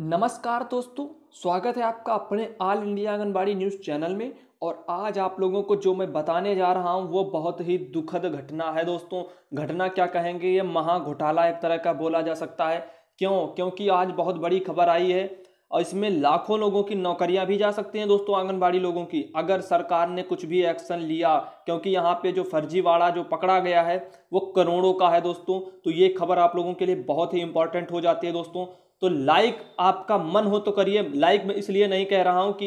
नमस्कार दोस्तों स्वागत है आपका अपने All India Anganwadi News channel में और आज आप लोगों को जो मैं बताने जा रहा हूं वो बहुत ही दुखद घटना है दोस्तों घटना क्या कहेंगे ये महा घोटाला एक तरह का बोला जा सकता है क्यों क्योंकि आज बहुत बड़ी खबर आई है और इसमें लाखों लोगों की नौकरियां भी जा सकती हैं दोस्तों आंगनबाड़ी लोगों की अगर सरकार ने कुछ भी एक्शन लिया क्योंकि यहाँ पे जो फर्जीवाड़ा जो पकड़ा गया है वो करोड़ों का है दोस्तों तो ये खबर आप लोगों के लिए बहुत ही इंपॉर्टेंट हो जाती है दोस्तों तो लाइक आपका मन हो तो करिए लाइक मैं इसलिए नहीं कह रहा हूँ कि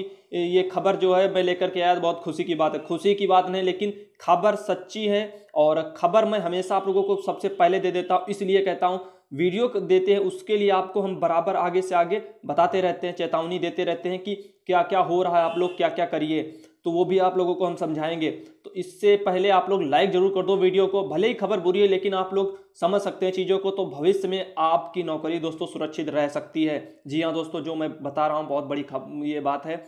ये खबर जो है मैं लेकर के आया बहुत खुशी की बात है खुशी की बात नहीं लेकिन खबर सच्ची है और खबर मैं हमेशा आप लोगों को सबसे पहले दे देता हूँ इसलिए कहता हूँ वीडियो देते हैं उसके लिए आपको हम बराबर आगे से आगे बताते रहते हैं चेतावनी देते रहते हैं कि क्या क्या हो रहा है आप लोग क्या क्या करिए तो वो भी आप लोगों को हम समझाएंगे इससे पहले आप लोग लाइक जरूर कर दो वीडियो को भले ही खबर बुरी है लेकिन आप लोग समझ सकते हैं चीज़ों को तो भविष्य में आपकी नौकरी दोस्तों सुरक्षित रह सकती है जी हाँ दोस्तों जो मैं बता रहा हूँ बहुत बड़ी ये बात है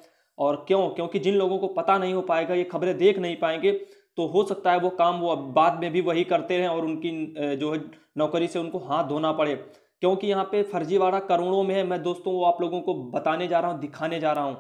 और क्यों क्योंकि जिन लोगों को पता नहीं हो पाएगा ये खबरें देख नहीं पाएंगे तो हो सकता है वो काम वो बाद में भी वही करते रहें और उनकी जो है नौकरी से उनको हाथ धोना पड़े क्योंकि यहाँ पे फर्जीवाड़ा करोड़ों में है मैं दोस्तों वो आप लोगों को बताने जा रहा हूँ दिखाने जा रहा हूँ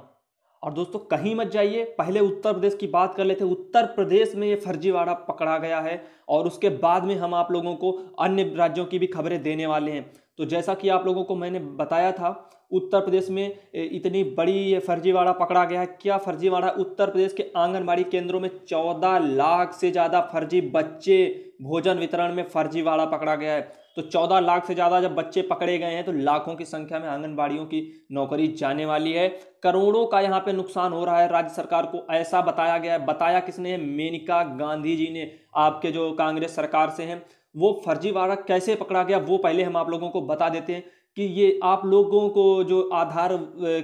और दोस्तों कहीं मत जाइए पहले उत्तर प्रदेश की बात कर लेते हैं उत्तर प्रदेश में ये फर्जीवाड़ा पकड़ा गया है और उसके बाद में हम आप लोगों को अन्य राज्यों की भी खबरें देने वाले हैं तो जैसा कि आप लोगों को मैंने बताया था उत्तर प्रदेश में इतनी बड़ी फर्जीवाड़ा पकड़ा गया है क्या फर्जीवाड़ा उत्तर प्रदेश के आंगनबाड़ी केंद्रों में चौदह लाख से ज़्यादा फर्जी बच्चे भोजन वितरण में फर्जीवाड़ा पकड़ा गया है तो चौदह लाख से ज़्यादा जब बच्चे पकड़े गए हैं तो लाखों की संख्या में आंगनबाड़ियों की नौकरी जाने वाली है करोड़ों का यहाँ पे नुकसान हो रहा है राज्य सरकार को ऐसा बताया गया है बताया किसने है मेनिका गांधी जी ने आपके जो कांग्रेस सरकार से हैं वो फर्जीवाड़ा कैसे पकड़ा गया वो पहले हम आप लोगों को बता देते हैं कि ये आप लोगों को जो आधार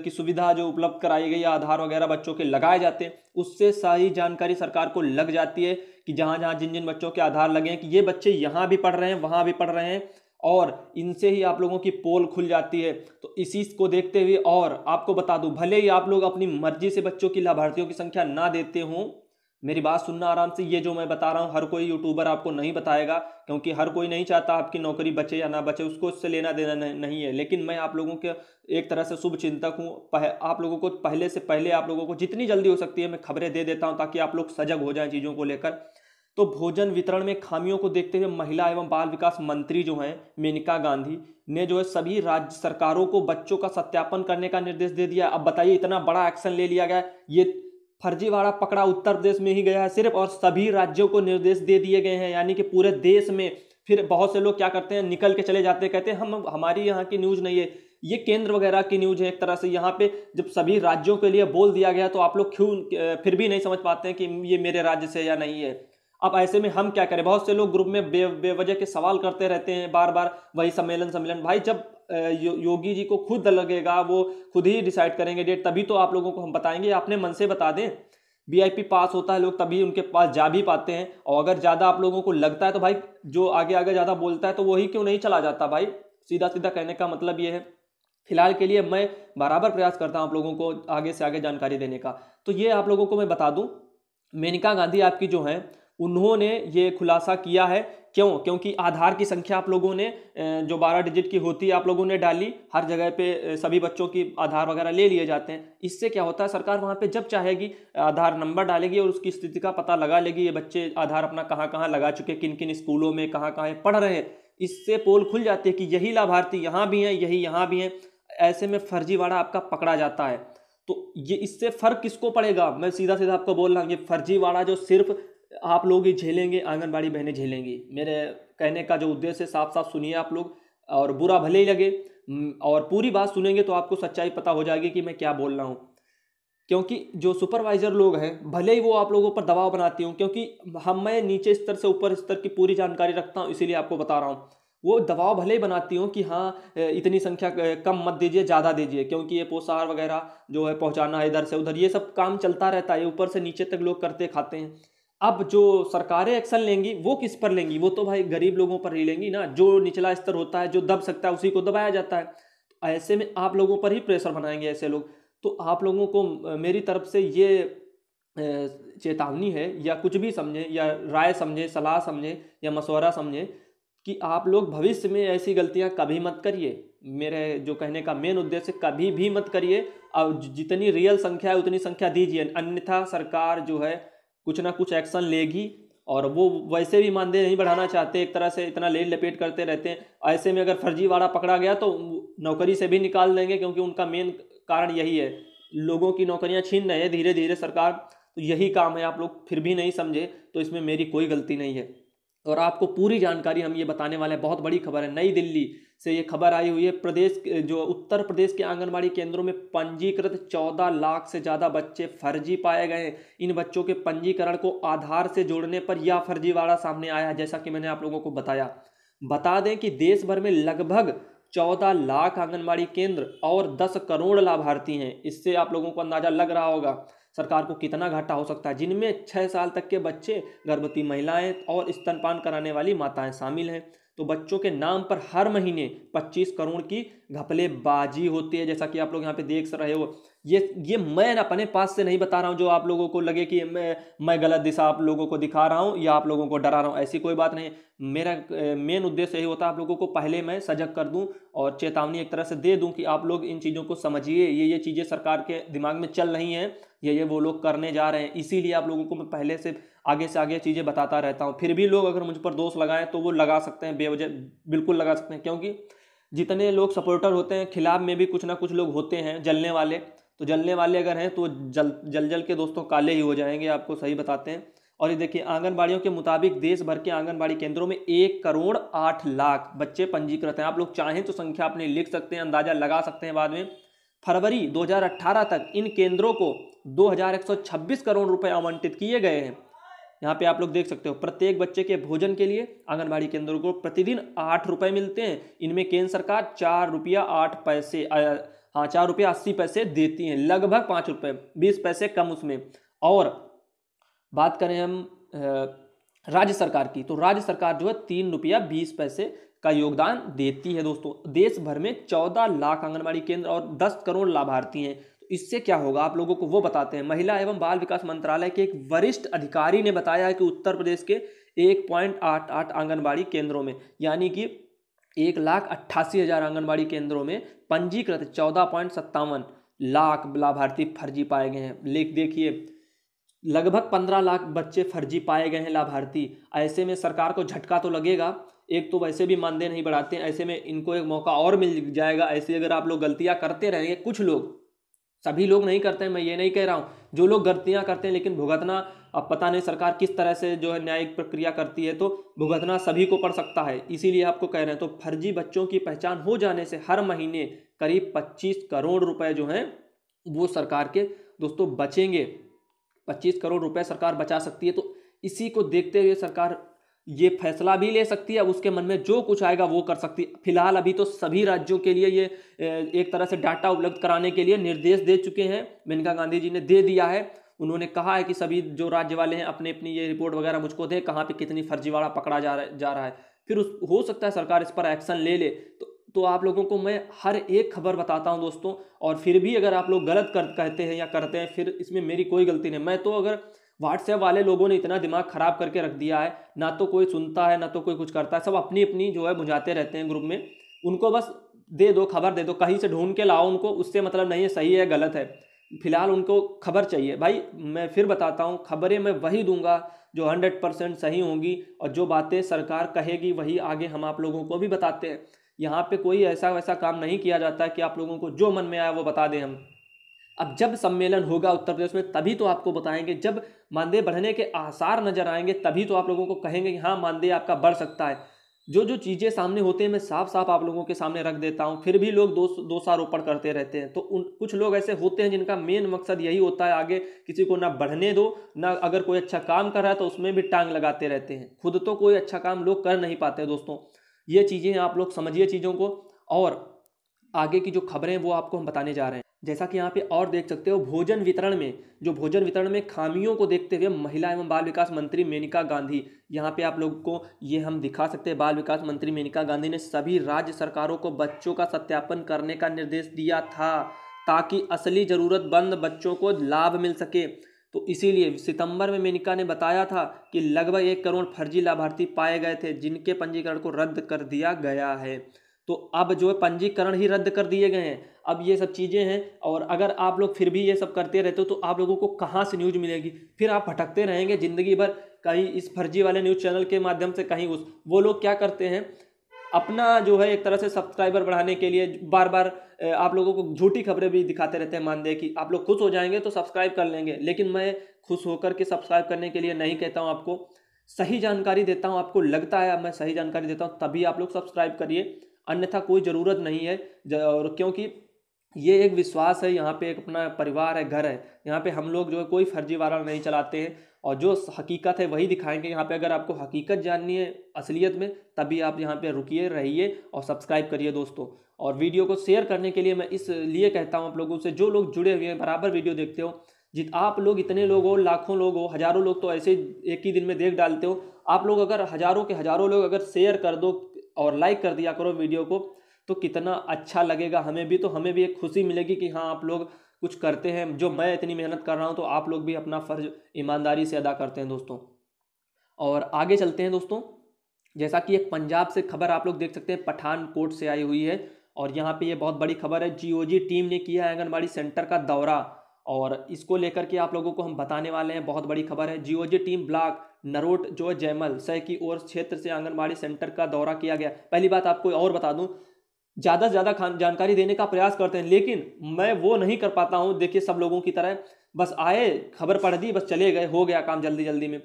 की सुविधा जो उपलब्ध कराई गई आधार वगैरह बच्चों के लगाए जाते हैं उससे सारी जानकारी सरकार को लग जाती है कि जहाँ जहाँ जिन जिन बच्चों के आधार लगे हैं कि ये बच्चे यहाँ भी पढ़ रहे हैं वहाँ भी पढ़ रहे हैं और इनसे ही आप लोगों की पोल खुल जाती है तो इसी को देखते हुए और आपको बता दूँ भले ही आप लोग अपनी मर्जी से बच्चों की लाभार्थियों की संख्या ना देते हों मेरी बात सुनना आराम से ये जो मैं बता रहा हूँ हर कोई यूट्यूबर आपको नहीं बताएगा क्योंकि हर कोई नहीं चाहता आपकी नौकरी बचे या ना बचे उसको उससे लेना देना नहीं है लेकिन मैं आप लोगों के एक तरह से शुभ चिंतक हूँ आप लोगों को पहले से पहले आप लोगों को जितनी जल्दी हो सकती है मैं खबरें दे देता हूँ ताकि आप लोग सजग हो जाए चीज़ों को लेकर तो भोजन वितरण में खामियों को देखते हुए महिला एवं बाल विकास मंत्री जो हैं मेनका गांधी ने जो है सभी राज्य सरकारों को बच्चों का सत्यापन करने का निर्देश दे दिया अब बताइए इतना बड़ा एक्शन ले लिया गया ये फर्जीवाड़ा पकड़ा उत्तर प्रदेश में ही गया है सिर्फ और सभी राज्यों को निर्देश दे दिए गए हैं यानी कि पूरे देश में फिर बहुत से लोग क्या करते हैं निकल के चले जाते हैं कहते हैं हम हमारी यहाँ की न्यूज़ नहीं है ये केंद्र वगैरह की न्यूज है एक तरह से यहाँ पे जब सभी राज्यों के लिए बोल दिया गया तो आप लोग क्यों फिर भी नहीं समझ पाते हैं कि ये मेरे राज्य से या नहीं है अब ऐसे में हम क्या करें बहुत से लोग ग्रुप में बे बेवजह के सवाल करते रहते हैं बार बार वही सम्मेलन सम्मेलन भाई जब यो, योगी जी को खुद लगेगा वो खुद ही डिसाइड करेंगे डेट तभी तो आप लोगों को हम बताएंगे अपने मन से बता दें वीआईपी पास होता है लोग तभी उनके पास जा भी पाते हैं और अगर ज़्यादा आप लोगों को लगता है तो भाई जो आगे आगे ज़्यादा बोलता है तो वही क्यों नहीं चला जाता भाई सीधा सीधा कहने का मतलब ये है फिलहाल के लिए मैं बराबर प्रयास करता हूँ आप लोगों को आगे से आगे जानकारी देने का तो ये आप लोगों को मैं बता दूँ मेनका गांधी आपकी जो हैं उन्होंने ये खुलासा किया है क्यों क्योंकि आधार की संख्या आप लोगों ने जो बारह डिजिट की होती है आप लोगों ने डाली हर जगह पे सभी बच्चों की आधार वगैरह ले लिए जाते हैं इससे क्या होता है सरकार वहाँ पे जब चाहेगी आधार नंबर डालेगी और उसकी स्थिति का पता लगा लेगी ये बच्चे आधार अपना कहाँ कहाँ लगा चुके किन किन स्कूलों में कहाँ कहाँ पढ़ रहे हैं इससे पोल खुल जाती है कि यही लाभार्थी यहाँ भी हैं यही यहाँ भी हैं ऐसे में फर्जीवाड़ा आपका पकड़ा जाता है तो ये इससे फ़र्क किसको पड़ेगा मैं सीधा सीधा आपको बोल रहा हूँ ये फर्जीवाड़ा जो सिर्फ आप लोग ही झेलेंगे आंगनबाड़ी बहनें झेलेंगी मेरे कहने का जो उद्देश्य है साफ साफ सुनिए आप लोग और बुरा भले ही लगे और पूरी बात सुनेंगे तो आपको सच्चाई पता हो जाएगी कि मैं क्या बोल रहा हूँ क्योंकि जो सुपरवाइज़र लोग हैं भले ही वो आप लोगों पर दबाव बनाती हूँ क्योंकि हम मैं नीचे स्तर से ऊपर स्तर की पूरी जानकारी रखता हूँ इसीलिए आपको बता रहा हूँ वो दबाव भले ही बनाती हूँ कि हाँ इतनी संख्या कम मत दीजिए ज़्यादा दीजिए क्योंकि ये पोसार वगैरह जो है पहुँचाना है इधर से उधर ये सब काम चलता रहता है ऊपर से नीचे तक लोग करते खाते हैं अब जो सरकारें एक्शन लेंगी वो किस पर लेंगी वो तो भाई गरीब लोगों पर ही लेंगी ना जो निचला स्तर होता है जो दब सकता है उसी को दबाया जाता है तो ऐसे में आप लोगों पर ही प्रेशर बनाएंगे ऐसे लोग तो आप लोगों को मेरी तरफ से ये चेतावनी है या कुछ भी समझें या राय समझें सलाह समझें या मशवरा समझें कि आप लोग भविष्य में ऐसी गलतियां कभी मत करिए मेरे जो कहने का मेन उद्देश्य कभी भी मत करिए और जितनी रियल संख्या है उतनी संख्या दीजिए अन्यथा सरकार जो है कुछ ना कुछ एक्शन लेगी और वो वैसे भी मानदेय नहीं बढ़ाना चाहते एक तरह से इतना लेट लपेट करते रहते हैं ऐसे में अगर फर्जीवाड़ा पकड़ा गया तो नौकरी से भी निकाल देंगे क्योंकि उनका मेन कारण यही है लोगों की नौकरियां छीन रहे हैं धीरे धीरे सरकार तो यही काम है आप लोग फिर भी नहीं समझे तो इसमें मेरी कोई गलती नहीं है और आपको पूरी जानकारी हम ये बताने वाले हैं बहुत बड़ी खबर है नई दिल्ली से ये खबर आई हुई है प्रदेश जो उत्तर प्रदेश के आंगनबाड़ी केंद्रों में पंजीकृत 14 लाख से ज़्यादा बच्चे फर्जी पाए गए हैं इन बच्चों के पंजीकरण को आधार से जोड़ने पर यह फर्जीवाड़ा सामने आया है जैसा कि मैंने आप लोगों को बताया बता दें कि देश भर में लगभग चौदह लाख आंगनबाड़ी केंद्र और दस करोड़ लाभार्थी हैं इससे आप लोगों को अंदाज़ा लग रहा होगा सरकार को कितना घाटा हो सकता है जिनमें छः साल तक के बच्चे गर्भवती महिलाएं और स्तनपान कराने वाली माताएं शामिल हैं तो बच्चों के नाम पर हर महीने 25 करोड़ की घपलेबाजी होती है जैसा कि आप लोग यहाँ पे देख रहे हो ये ये मैं अपने पास से नहीं बता रहा हूँ जो आप लोगों को लगे कि मैं मैं गलत दिशा आप लोगों को दिखा रहा हूँ या आप लोगों को डरा रहा हूँ ऐसी कोई बात नहीं मेरा मेन उद्देश्य यही होता है आप लोगों को पहले मैं सजग कर दूँ और चेतावनी एक तरह से दे दूँ कि आप लोग इन चीज़ों को समझिए ये ये चीज़ें सरकार के दिमाग में चल रही हैं ये ये वो लोग करने जा रहे हैं इसीलिए आप लोगों को मैं पहले से आगे से आगे चीज़ें बताता रहता हूँ फिर भी लोग अगर मुझ पर दोष लगाएं तो वो लगा सकते हैं बेवजह बिल्कुल लगा सकते हैं क्योंकि जितने लोग सपोर्टर होते हैं खिलाफ में भी कुछ ना कुछ लोग होते हैं जलने वाले तो जलने वाले अगर हैं तो जल जल जल के दोस्तों काले ही हो जाएंगे आपको सही बताते हैं और ये देखिए आंगनबाड़ियों के मुताबिक देश भर के आंगनबाड़ी केंद्रों में एक करोड़ आठ लाख बच्चे पंजीकृत हैं आप लोग चाहें तो संख्या अपने लिख सकते हैं अंदाजा लगा सकते हैं बाद में फरवरी 2018 तक इन केंद्रों को 2126 करोड़ रुपए आवंटित किए गए हैं यहाँ पे आप लोग देख सकते हो प्रत्येक बच्चे के भोजन के लिए आंगनबाड़ी केंद्रों को प्रतिदिन आठ रुपए मिलते हैं इनमें केंद्र सरकार चार रुपया आठ पैसे हाँ चार रुपये अस्सी पैसे देती हैं लगभग पाँच रुपये बीस पैसे कम उसमें और बात करें हम राज्य सरकार की तो राज्य सरकार जो है तीन रुपया बीस पैसे का योगदान देती है दोस्तों देश भर में चौदह लाख आंगनबाड़ी केंद्र और दस करोड़ लाभार्थी हैं तो इससे क्या होगा आप लोगों को वो बताते हैं महिला एवं बाल विकास मंत्रालय के एक वरिष्ठ अधिकारी ने बताया है कि उत्तर प्रदेश के एक पॉइंट आठ आठ आंगनबाड़ी केंद्रों में यानी कि एक लाख अट्ठासी हज़ार आंगनबाड़ी केंद्रों में पंजीकृत चौदह पॉइंट सत्तावन लाख लाभार्थी फर्जी पाए गए हैं लेख देखिए लगभग पंद्रह लाख बच्चे फर्जी पाए गए हैं लाभार्थी ऐसे में सरकार को झटका तो लगेगा एक तो वैसे भी मानदेय नहीं बढ़ाते हैं ऐसे में इनको एक मौका और मिल जाएगा ऐसे अगर आप लोग गलतियाँ करते रहेंगे कुछ लोग सभी लोग नहीं करते हैं मैं ये नहीं कह रहा हूँ जो लोग गलतियाँ करते हैं लेकिन भुगतना अब पता नहीं सरकार किस तरह से जो है न्यायिक प्रक्रिया करती है तो भुगतना सभी को पड़ सकता है इसीलिए आपको कह रहे हैं तो फर्जी बच्चों की पहचान हो जाने से हर महीने करीब 25 करोड़ रुपए जो हैं वो सरकार के दोस्तों बचेंगे 25 करोड़ रुपए सरकार बचा सकती है तो इसी को देखते हुए सरकार ये फैसला भी ले सकती है अब उसके मन में जो कुछ आएगा वो कर सकती है फिलहाल अभी तो सभी राज्यों के लिए ये एक तरह से डाटा उपलब्ध कराने के लिए निर्देश दे चुके हैं मेनका गांधी जी ने दे दिया है उन्होंने कहा है कि सभी जो राज्य वाले हैं अपने अपनी ये रिपोर्ट वगैरह मुझको दे कहाँ पर कितनी फर्जीवाड़ा पकड़ा जा रहा जा रहा है फिर उस हो सकता है सरकार इस पर एक्शन ले ले तो तो आप लोगों को मैं हर एक खबर बताता हूं दोस्तों और फिर भी अगर आप लोग गलत कर कहते हैं या करते हैं फिर इसमें मेरी कोई गलती नहीं मैं तो अगर व्हाट्सएप वाले लोगों ने इतना दिमाग खराब करके रख दिया है ना तो कोई सुनता है ना तो कोई कुछ करता है सब अपनी अपनी जो है बुझाते रहते हैं ग्रुप में उनको बस दे दो खबर दे दो कहीं से ढूंढ के लाओ उनको उससे मतलब नहीं है सही है गलत है फिलहाल उनको खबर चाहिए भाई मैं फिर बताता हूँ खबरें मैं वही दूंगा जो हंड्रेड परसेंट सही होंगी और जो बातें सरकार कहेगी वही आगे हम आप लोगों को भी बताते हैं यहाँ पे कोई ऐसा वैसा काम नहीं किया जाता है कि आप लोगों को जो मन में आया वो बता दें हम अब जब सम्मेलन होगा उत्तर प्रदेश में तभी तो आपको बताएंगे जब मानदेय बढ़ने के आसार नजर आएंगे तभी तो आप लोगों को कहेंगे कि हाँ मानदेय आपका बढ़ सकता है जो जो चीज़ें सामने होते हैं मैं साफ साफ आप लोगों के सामने रख देता हूँ फिर भी लोग दो सारोपण करते रहते हैं तो उन कुछ लोग ऐसे होते हैं जिनका मेन मकसद यही होता है आगे किसी को ना बढ़ने दो ना अगर कोई अच्छा काम कर रहा है तो उसमें भी टांग लगाते रहते हैं खुद तो कोई अच्छा काम लोग कर नहीं पाते दोस्तों ये चीज़ें आप लोग समझिए चीज़ों को और आगे की जो खबरें वो आपको हम बताने जा रहे हैं जैसा कि यहाँ पे और देख सकते हो भोजन वितरण में जो भोजन वितरण में खामियों को देखते हुए महिला एवं बाल विकास मंत्री मेनका गांधी यहाँ पे आप लोग को ये हम दिखा सकते हैं बाल विकास मंत्री मेनका गांधी ने सभी राज्य सरकारों को बच्चों का सत्यापन करने का निर्देश दिया था ताकि असली ज़रूरतमंद बच्चों को लाभ मिल सके तो इसीलिए सितंबर में मेनिका ने बताया था कि लगभग एक करोड़ फर्जी लाभार्थी पाए गए थे जिनके पंजीकरण को रद्द कर दिया गया है तो अब जो है पंजीकरण ही रद्द कर दिए गए हैं अब ये सब चीज़ें हैं और अगर आप लोग फिर भी ये सब करते रहते हो तो आप लोगों को कहाँ से न्यूज़ मिलेगी फिर आप भटकते रहेंगे ज़िंदगी भर कहीं इस फर्जी वाले न्यूज़ चैनल के माध्यम से कहीं उस वो लोग क्या करते हैं अपना जो है एक तरह से सब्सक्राइबर बढ़ाने के लिए बार बार आप लोगों को झूठी खबरें भी दिखाते रहते हैं मानदेय कि आप लोग खुश हो जाएंगे तो सब्सक्राइब कर लेंगे लेकिन मैं खुश होकर के सब्सक्राइब करने के लिए नहीं कहता हूँ आपको सही जानकारी देता हूँ आपको लगता है मैं सही जानकारी देता हूँ तभी आप लोग सब्सक्राइब करिए अन्यथा कोई ज़रूरत नहीं है और क्योंकि ये एक विश्वास है यहाँ पे एक अपना परिवार है घर है यहाँ पे हम लोग जो है कोई फर्जीवाड़ा नहीं चलाते हैं और जो हकीकत है वही दिखाएंगे यहाँ पे अगर आपको हकीकत जाननी है असलियत में तभी आप यहाँ पे रुकिए रहिए और सब्सक्राइब करिए दोस्तों और वीडियो को शेयर करने के लिए मैं इसलिए कहता हूँ आप लोगों से जो लोग जुड़े हुए हैं बराबर वीडियो देखते हो जित आप लोग इतने लोग हो लाखों लोग हो हज़ारों लोग तो ऐसे एक ही दिन में देख डालते हो आप लोग अगर हज़ारों के हज़ारों लोग अगर शेयर कर दो और लाइक कर दिया करो वीडियो को तो कितना अच्छा लगेगा हमें भी तो हमें भी एक खुशी मिलेगी कि हाँ आप लोग कुछ करते हैं जो मैं इतनी मेहनत कर रहा हूँ तो आप लोग भी अपना फ़र्ज ईमानदारी से अदा करते हैं दोस्तों और आगे चलते हैं दोस्तों जैसा कि एक पंजाब से खबर आप लोग देख सकते हैं पठानकोट से आई हुई है और यहाँ पे ये बहुत बड़ी खबर है जीओजी टीम ने किया है आंगनबाड़ी सेंटर का दौरा और इसको लेकर के आप लोगों को हम बताने वाले हैं बहुत बड़ी खबर है जीओजी टीम ब्लॉक नरोट जो जयमल सह की ओर क्षेत्र से आंगनबाड़ी सेंटर का दौरा किया गया पहली बात आपको और बता दूं ज़्यादा से ज़्यादा जानकारी देने का प्रयास करते हैं लेकिन मैं वो नहीं कर पाता हूँ देखिए सब लोगों की तरह बस आए खबर पढ़ दी बस चले गए हो गया काम जल्दी जल्दी में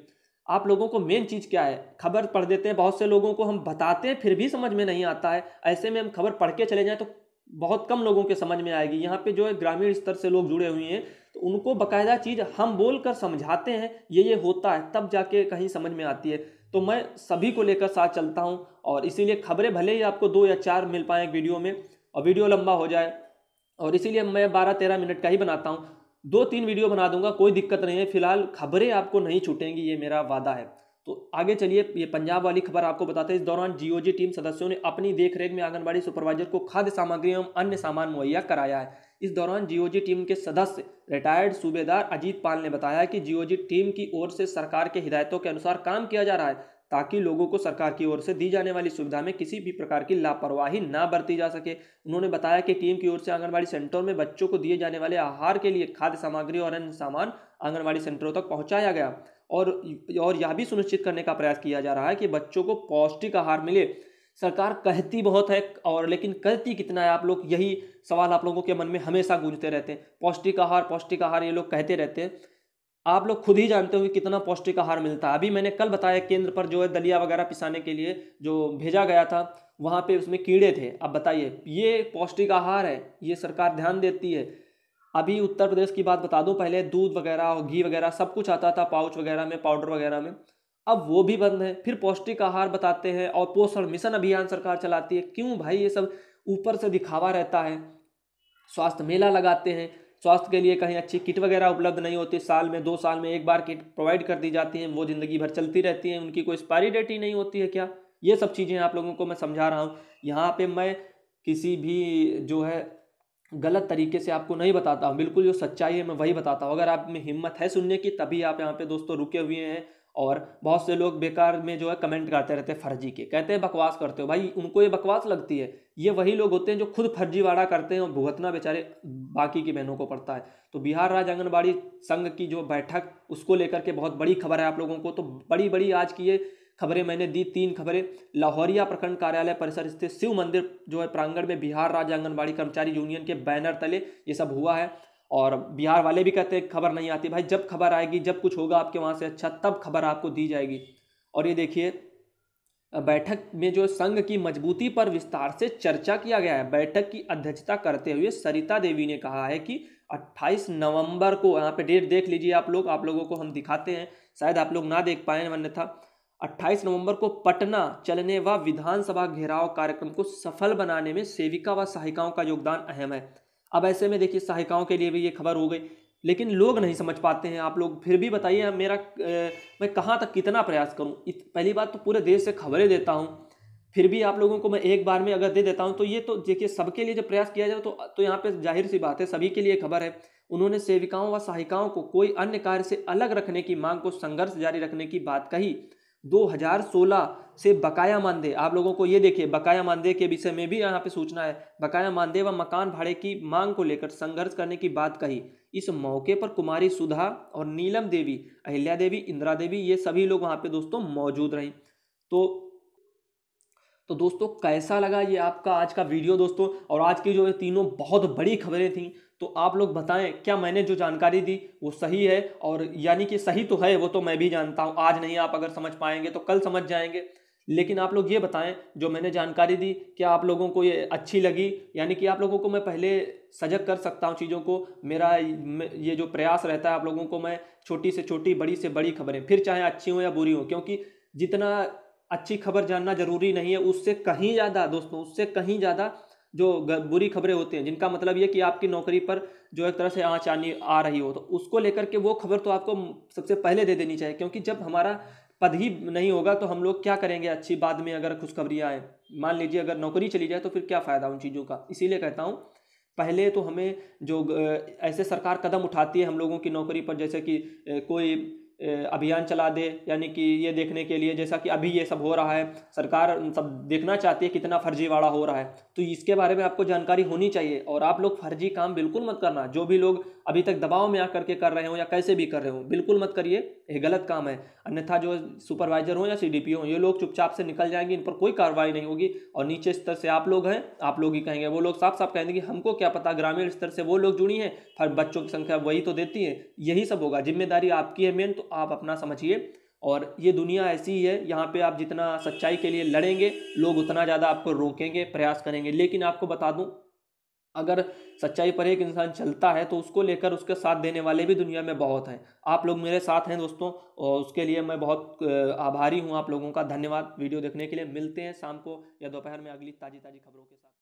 आप लोगों को मेन चीज़ क्या है खबर पढ़ देते हैं बहुत से लोगों को हम बताते हैं फिर भी समझ में नहीं आता है ऐसे में हम खबर पढ़ के चले जाएँ तो बहुत कम लोगों के समझ में आएगी यहाँ पे जो है ग्रामीण स्तर से लोग जुड़े हुए हैं तो उनको बकायदा चीज़ हम बोल कर समझाते हैं ये ये होता है तब जाके कहीं समझ में आती है तो मैं सभी को लेकर साथ चलता हूँ और इसीलिए खबरें भले ही आपको दो या चार मिल पाएँ एक वीडियो में और वीडियो लंबा हो जाए और इसीलिए मैं बारह तेरह मिनट का ही बनाता हूँ दो तीन वीडियो बना दूंगा कोई दिक्कत नहीं है फिलहाल खबरें आपको नहीं छूटेंगी ये मेरा वादा है तो आगे चलिए ये पंजाब वाली खबर आपको बताते हैं इस दौरान जीओजी टीम सदस्यों ने अपनी देखरेख में आंगनबाड़ी सुपरवाइजर को खाद्य सामग्री एवं अन्य सामान मुहैया कराया है इस दौरान जीओजी टीम के सदस्य रिटायर्ड सूबेदार अजीत पाल ने बताया कि जीओजी टीम की ओर से सरकार के हिदायतों के अनुसार काम किया जा रहा है ताकि लोगों को सरकार की ओर से दी जाने वाली सुविधा में किसी भी प्रकार की लापरवाही ना बरती जा सके उन्होंने बताया कि टीम की ओर से आंगनबाड़ी सेंटरों में बच्चों को दिए जाने वाले आहार के लिए खाद्य सामग्री और अन्य सामान आंगनबाड़ी सेंटरों तक पहुँचाया गया और और यह भी सुनिश्चित करने का प्रयास किया जा रहा है कि बच्चों को पौष्टिक आहार मिले सरकार कहती बहुत है और लेकिन कहती कितना है आप लोग यही सवाल आप लोगों के मन में हमेशा गूंजते रहते हैं पौष्टिक आहार पौष्टिक आहार ये लोग कहते रहते हैं आप लोग खुद ही जानते हो कि कितना पौष्टिक आहार मिलता है अभी मैंने कल बताया केंद्र पर जो है दलिया वगैरह पिसाने के लिए जो भेजा गया था वहाँ पे उसमें कीड़े थे अब बताइए ये पौष्टिक आहार है ये सरकार ध्यान देती है अभी उत्तर प्रदेश की बात बता दूँ पहले दूध वगैरह घी वगैरह सब कुछ आता था पाउच वगैरह में पाउडर वगैरह में अब वो भी बंद है फिर पौष्टिक आहार बताते हैं और पोषण मिशन अभियान सरकार चलाती है क्यों भाई ये सब ऊपर से दिखावा रहता है स्वास्थ्य मेला लगाते हैं स्वास्थ्य के लिए कहीं अच्छी किट वगैरह उपलब्ध नहीं होती साल में दो साल में एक बार किट प्रोवाइड कर दी जाती है वो ज़िंदगी भर चलती रहती है उनकी कोई एक्सपायरी डेट ही नहीं होती है क्या ये सब चीज़ें आप लोगों को मैं समझा रहा हूँ यहाँ पे मैं किसी भी जो है गलत तरीके से आपको नहीं बताता हूँ बिल्कुल जो सच्चाई है मैं वही बताता हूँ अगर आप में हिम्मत है सुनने की तभी आप यहाँ पे दोस्तों रुके हुए हैं और बहुत से लोग बेकार में जो है कमेंट करते रहते हैं फर्जी के कहते हैं बकवास करते हो भाई उनको ये बकवास लगती है ये वही लोग होते हैं जो खुद फर्जीवाड़ा करते हैं और भुगतना बेचारे बाकी की बहनों को पड़ता है तो बिहार राज्य आंगनबाड़ी संघ की जो बैठक उसको लेकर के बहुत बड़ी खबर है आप लोगों को तो बड़ी बड़ी आज की ये खबरें मैंने दी तीन खबरें लाहौरिया प्रखंड कार्यालय परिसर स्थित शिव मंदिर जो है प्रांगण में बिहार राज्य आंगनबाड़ी कर्मचारी यूनियन के बैनर तले ये सब हुआ है और बिहार वाले भी कहते हैं खबर नहीं आती भाई जब खबर आएगी जब कुछ होगा आपके वहाँ से अच्छा तब खबर आपको दी जाएगी और ये देखिए बैठक में जो संघ की मजबूती पर विस्तार से चर्चा किया गया है बैठक की अध्यक्षता करते हुए सरिता देवी ने कहा है कि 28 नवंबर को यहाँ पे डेट देख लीजिए आप लोग आप लोगों को हम दिखाते हैं शायद आप लोग ना देख पाए अन्यथा 28 नवंबर को पटना चलने व विधानसभा घेराव कार्यक्रम को सफल बनाने में सेविका व सहायिकाओं का योगदान अहम है अब ऐसे में देखिए सहायिकाओं के लिए भी ये खबर हो गई लेकिन लोग नहीं समझ पाते हैं आप लोग फिर भी बताइए मेरा ए, मैं कहाँ तक कितना प्रयास करूँ पहली बात तो पूरे देश से खबरें देता हूँ फिर भी आप लोगों को मैं एक बार में अगर दे देता हूँ तो ये तो देखिए सबके लिए जब प्रयास किया जाए तो तो यहाँ पे जाहिर सी बात है सभी के लिए खबर है उन्होंने सेविकाओं व सहायिकाओं को कोई अन्य कार्य से अलग रखने की मांग को संघर्ष जारी रखने की बात कही 2016 से बकाया मानदेय आप लोगों को ये देखिए बकाया मानदेय के विषय में भी यहाँ पे सूचना है बकाया मानदेय व मकान भाड़े की मांग को लेकर संघर्ष करने की बात कही इस मौके पर कुमारी सुधा और नीलम देवी अहिल्या देवी इंदिरा देवी ये सभी लोग वहाँ पे दोस्तों मौजूद रहे तो तो दोस्तों कैसा लगा ये आपका आज का वीडियो दोस्तों और आज की जो ये तीनों बहुत बड़ी खबरें थी तो आप लोग बताएं क्या मैंने जो जानकारी दी वो सही है और यानी कि सही तो है वो तो मैं भी जानता हूँ आज नहीं आप अगर समझ पाएंगे तो कल समझ जाएंगे लेकिन आप लोग ये बताएं जो मैंने जानकारी दी क्या आप लोगों को ये अच्छी लगी यानी कि आप लोगों को मैं पहले सजग कर सकता हूँ चीज़ों को मेरा ये जो प्रयास रहता है आप लोगों को मैं छोटी से छोटी बड़ी से बड़ी खबरें फिर चाहे अच्छी हों या बुरी हों क्योंकि जितना अच्छी खबर जानना ज़रूरी नहीं है उससे कहीं ज़्यादा दोस्तों उससे कहीं ज़्यादा जो बुरी खबरें होती हैं जिनका मतलब ये कि आपकी नौकरी पर जो एक तरह से आँच आनी आ रही हो तो उसको लेकर के वो खबर तो आपको सबसे पहले दे देनी चाहिए क्योंकि जब हमारा पद ही नहीं होगा तो हम लोग क्या करेंगे अच्छी बाद में अगर खुशखबरियाँ आए मान लीजिए अगर नौकरी चली जाए तो फिर क्या फ़ायदा उन चीज़ों का इसीलिए कहता हूँ पहले तो हमें जो ऐसे सरकार कदम उठाती है हम लोगों की नौकरी पर जैसे कि कोई अभियान चला दे यानी कि ये देखने के लिए जैसा कि अभी ये सब हो रहा है सरकार सब देखना चाहती है कितना फर्जीवाड़ा हो रहा है तो इसके बारे में आपको जानकारी होनी चाहिए और आप लोग फर्जी काम बिल्कुल मत करना जो भी लोग अभी तक दबाव में आकर के कर रहे हो या कैसे भी कर रहे हो बिल्कुल मत करिए यह गलत काम है अन्यथा जो सुपरवाइजर हो या सी हो ये लोग चुपचाप से निकल जाएंगे इन पर कोई कार्रवाई नहीं होगी और नीचे स्तर से आप लोग हैं आप लोग ही कहेंगे वो लोग साफ साफ कहेंगे कि हमको क्या पता ग्रामीण स्तर से वो लोग जुड़ी हैं हर बच्चों की संख्या वही तो देती है यही सब होगा जिम्मेदारी आपकी है मेन तो आप अपना समझिए और ये दुनिया ऐसी ही है यहाँ पे आप जितना सच्चाई के लिए लड़ेंगे लोग उतना ज़्यादा आपको रोकेंगे प्रयास करेंगे लेकिन आपको बता दूँ अगर सच्चाई पर एक इंसान चलता है तो उसको लेकर उसके साथ देने वाले भी दुनिया में बहुत हैं आप लोग मेरे साथ हैं दोस्तों और उसके लिए मैं बहुत आभारी हूँ आप लोगों का धन्यवाद वीडियो देखने के लिए मिलते हैं शाम को या दोपहर में अगली ताज़ी ताज़ी खबरों के साथ